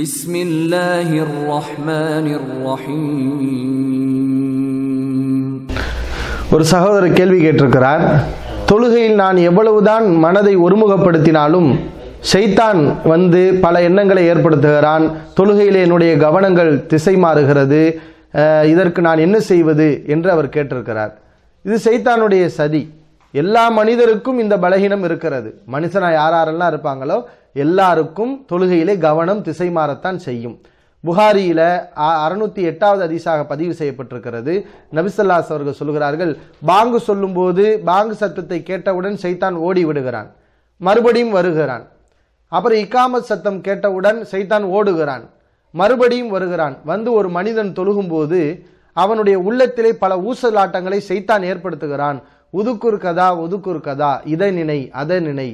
بسم الله الرحمن الرحيم ஒரு சகோதரர் கேள்வி கேட்டிருக்கிறார் தொழுகையில் நான் எவ்வளவுதான் மனதை ஒருமுகப்படுத்தினாலும் செய்தான் வந்து பல எண்ணங்களை ஏற்படுத்துகிறான் தொழுகையில் என்னுடைய கவனங்கள் திசை மாறுகிறது இதற்கு நான் என்ன செய்வது என்று அவர் கேட்டிருக்கிறார் இது சைத்தானுடைய சதி எல்லா மனிதருக்கும் இந்த பலகீனம் இருக்கிறது மனுஷனா யாரெல்லாம் இருப்பாங்களோ எல்லாருக்கும் தொழுகையிலே கவனம் திசை மாறத்தான் செய்யும் புகாரியில அறுநூத்தி எட்டாவது அதிசாக பதிவு செய்யப்பட்டிருக்கிறது நபிசல்லாஸ் அவர்கள் சொல்கிறார்கள் பாங்கு சொல்லும்போது பாங்கு சத்தத்தை கேட்டவுடன் சைத்தான் ஓடி விடுகிறான் மறுபடியும் வருகிறான் அப்புறம் இக்காமத் சத்தம் கேட்டவுடன் சைத்தான் ஓடுகிறான் மறுபடியும் வருகிறான் வந்து ஒரு மனிதன் தொழுகும்போது அவனுடைய உள்ளத்திலே பல ஊசலாட்டங்களை சைத்தான் ஏற்படுத்துகிறான் உதுக்குர் கதா உதுக்குர் கதா இதை நினை அதை நினை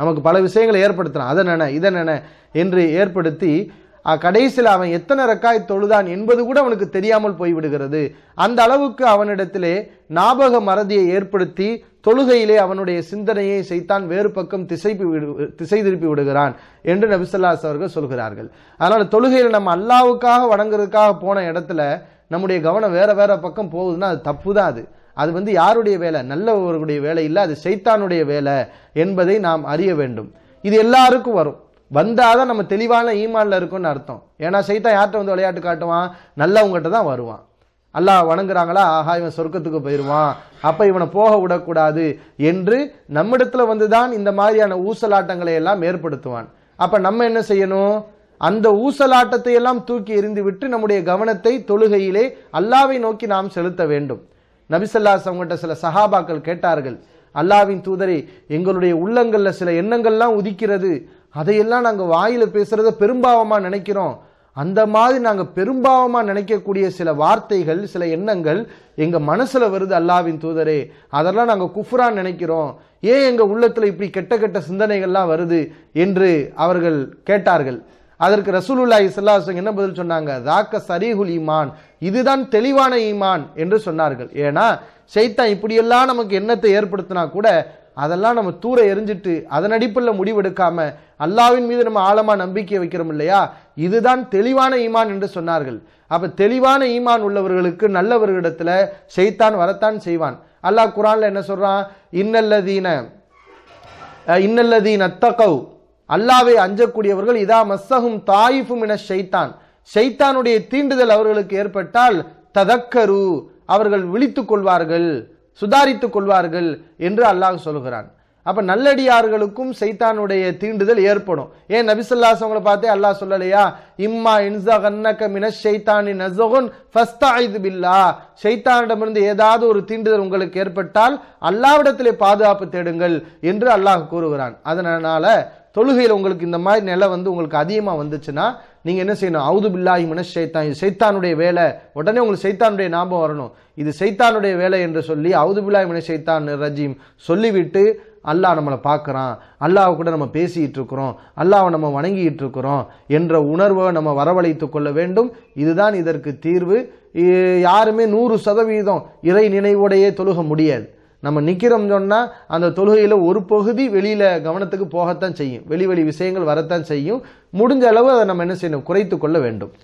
நமக்கு பல விஷயங்களை ஏற்படுத்தினான் அதை நினை இதை நினை என்று ஏற்படுத்தி கடைசியில் அவன் எத்தனை ரக்காய் தொழுதான் என்பது கூட அவனுக்கு தெரியாமல் போய்விடுகிறது அந்த அளவுக்கு அவனிடத்திலே ஞாபக மறதியை ஏற்படுத்தி தொழுகையிலே அவனுடைய சிந்தனையை செய்தான் வேறு பக்கம் திசை திசை திருப்பி விடுகிறான் என்று நபிசல்லாஸ் அவர்கள் சொல்கிறார்கள் அதனால் தொழுகையில் நம்ம அல்லாவுக்காக வணங்குறதுக்காக போன இடத்துல நம்முடைய கவனம் வேற வேற பக்கம் போகுதுன்னா அது தப்பு தான் அது அது வந்து யாருடைய வேலை நல்லவர்களுடைய வேலை இல்லை அது சைத்தானுடைய வேலை என்பதை நாம் அறிய வேண்டும் இது எல்லாருக்கும் வரும் வந்தால் தான் நம்ம தெளிவான ஈமானில் இருக்கும்னு அர்த்தம் ஏன்னா சைத்தான் யார்கிட்ட வந்து விளையாட்டு காட்டுவான் நல்லவங்ககிட்ட தான் வருவான் அல்லாஹ் வணங்குறாங்களா ஆஹா இவன் சொர்க்கத்துக்கு போயிடுவான் அப்போ இவனை போக விடக்கூடாது என்று நம்மிடத்தில் வந்து தான் இந்த மாதிரியான ஊசலாட்டங்களை எல்லாம் ஏற்படுத்துவான் அப்போ நம்ம என்ன செய்யணும் அந்த ஊசலாட்டத்தை எல்லாம் தூக்கி எறிந்து விட்டு நம்முடைய கவனத்தை தொழுகையிலே அல்லாவை நோக்கி நாம் செலுத்த வேண்டும் நபிசல்லாஸ் அவங்ககிட்ட சில சஹாபாக்கள் கேட்டார்கள் அல்லாவின் தூதரே எங்களுடைய உள்ளங்களில் சில எண்ணங்கள்லாம் உதிக்கிறது அதையெல்லாம் நாங்கள் வாயில் பேசுகிறத பெரும்பாவமாக நினைக்கிறோம் அந்த மாதிரி நாங்கள் பெரும்பாவமாக நினைக்கக்கூடிய சில வார்த்தைகள் சில எண்ணங்கள் எங்கள் மனசில் வருது அல்லாவின் தூதரே அதெல்லாம் நாங்கள் குஃப்ரான் நினைக்கிறோம் ஏன் எங்கள் உள்ளத்தில் இப்படி கெட்ட கெட்ட சிந்தனைகள்லாம் வருது என்று அவர்கள் கேட்டார்கள் அதற்கு ரசூலுல்லா இஸ்லாசம் என்ன பதில் சொன்னாங்க தாக்க சரிகுல் ஈமான் இதுதான் தெளிவான ஈமான் என்று சொன்னார்கள் ஏன்னா சைத்தா இப்படியெல்லாம் நமக்கு எண்ணத்தை ஏற்படுத்தினா கூட அதெல்லாம் நம்ம தூர எரிஞ்சிட்டு அதன் அடிப்பில் முடிவெடுக்காம அல்லாவின் மீது நம்ம ஆழமாக நம்பிக்கை வைக்கிறோம் இல்லையா இதுதான் தெளிவான ஈமான் என்று சொன்னார்கள் அப்போ தெளிவான ஈமான் உள்ளவர்களுக்கு நல்லவர்களிடத்தில் செய்தான் வரத்தான் செய்வான் அல்லாஹ் குரானில் என்ன சொல்கிறான் இன்னல்லதீன இன்னல்லதீன் அத்தகவ் அல்லாவை அஞ்சக்கூடியவர்கள் இதா மஸ்ஸகும் தாயிஃபும் என ஷைத்தான் ஷைத்தானுடைய தீண்டுதல் அவர்களுக்கு ஏற்பட்டால் ததக்கரு அவர்கள் விழித்துக் கொள்வார்கள் சுதாரித்துக் கொள்வார்கள் என்று அல்லாஹ் சொல்கிறான் அப்போ நல்லடியார்களுக்கும் சைத்தானுடைய தீண்டுதல் ஏற்படும் ஏன் நபிசல்லாஸ் அவங்களை பார்த்தே அல்லாஹ் சொல்லலையா இம்மா இன்சகன்னக்க மின ஷைத்தானி நசகுன் ஃபஸ்தா பில்லா சைத்தானிடமிருந்து ஏதாவது ஒரு தீண்டுதல் உங்களுக்கு ஏற்பட்டால் அல்லாவிடத்திலே பாதுகாப்பு தேடுங்கள் என்று அல்லாஹ் கூறுகிறான் அதனால் தொழுகையில் உங்களுக்கு இந்த மாதிரி நிலை வந்து உங்களுக்கு அதிகமாக வந்துச்சுன்னா நீங்கள் என்ன செய்யணும் அவுது பில்லாஹி மன சைத்தான் இது சைத்தானுடைய வேலை உடனே உங்களுக்கு சைத்தானுடைய ஞாபகம் வரணும் இது சைத்தானுடைய வேலை என்று சொல்லி அவுது பில்லாஹி மன சைத்தான் ரஜீம் சொல்லிவிட்டு அல்லாஹ் நம்மளை பார்க்குறான் அல்லாஹ் கூட நம்ம பேசிகிட்டு இருக்கிறோம் அல்லாவை நம்ம வணங்கிட்டு இருக்கிறோம் என்ற உணர்வை நம்ம வரவழைத்து கொள்ள வேண்டும் இதுதான் இதற்கு தீர்வு யாருமே நூறு சதவீதம் இறை நினைவோடையே தொழுக முடியாது நம்ம நிற்கிறோம் சொன்னால் அந்த தொழுகையில் ஒரு பகுதி வெளியில் கவனத்துக்கு போகத்தான் செய்யும் வெளி வெளி விஷயங்கள் வரத்தான் செய்யும் முடிஞ்ச அளவு அதை நம்ம என்ன செய்யணும் குறைத்து கொள்ள வேண்டும்